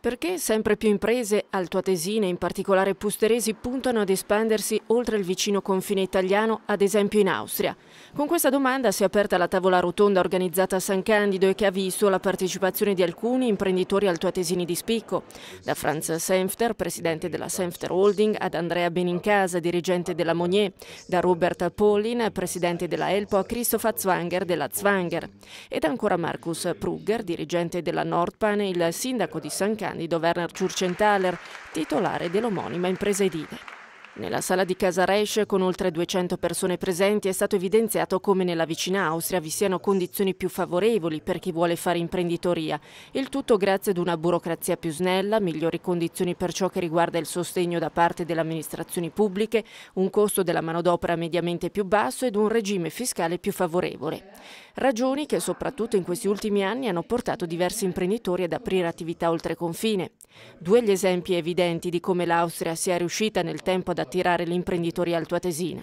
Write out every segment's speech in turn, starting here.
Perché sempre più imprese altoatesine, in particolare pusteresi, puntano ad espandersi oltre il vicino confine italiano, ad esempio in Austria? Con questa domanda si è aperta la tavola rotonda organizzata a San Candido e che ha visto la partecipazione di alcuni imprenditori altoatesini di spicco, da Franz Senfter, presidente della Senfter Holding, ad Andrea Benincasa, dirigente della Monier, da Robert Paulin, presidente della Elpo, a Christopher Zwanger della Zwanger, ed ancora Markus Prugger, dirigente della Nordpan, il sindaco di San Candido Candido Werner Giurcenthaler, titolare dell'omonima impresa edile. Nella sala di Casa Resch, con oltre 200 persone presenti, è stato evidenziato come nella vicina Austria vi siano condizioni più favorevoli per chi vuole fare imprenditoria. Il tutto grazie ad una burocrazia più snella, migliori condizioni per ciò che riguarda il sostegno da parte delle amministrazioni pubbliche, un costo della manodopera mediamente più basso ed un regime fiscale più favorevole ragioni che soprattutto in questi ultimi anni hanno portato diversi imprenditori ad aprire attività oltre confine. Due gli esempi evidenti di come l'Austria sia riuscita nel tempo ad attirare l'imprenditoria altoatesina.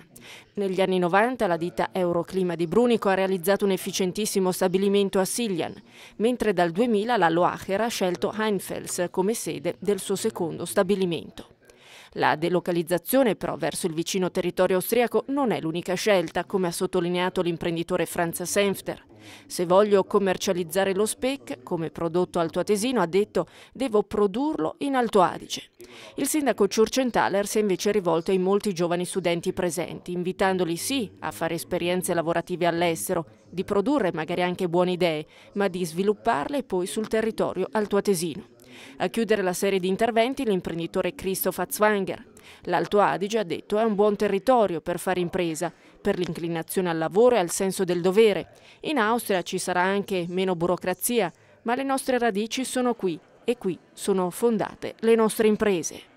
Negli anni 90 la ditta Euroclima di Brunico ha realizzato un efficientissimo stabilimento a Siljan, mentre dal 2000 la Loacher ha scelto Heinfels come sede del suo secondo stabilimento. La delocalizzazione però verso il vicino territorio austriaco non è l'unica scelta, come ha sottolineato l'imprenditore Franz Senfter. Se voglio commercializzare lo SPEC come prodotto altoatesino, ha detto, devo produrlo in Alto Adige. Il sindaco Ciurcentaler si è invece rivolto ai molti giovani studenti presenti, invitandoli sì a fare esperienze lavorative all'estero, di produrre magari anche buone idee, ma di svilupparle poi sul territorio altoatesino. A chiudere la serie di interventi l'imprenditore Christoph Zwanger. L'Alto Adige, ha detto, è un buon territorio per fare impresa, per l'inclinazione al lavoro e al senso del dovere. In Austria ci sarà anche meno burocrazia, ma le nostre radici sono qui e qui sono fondate le nostre imprese.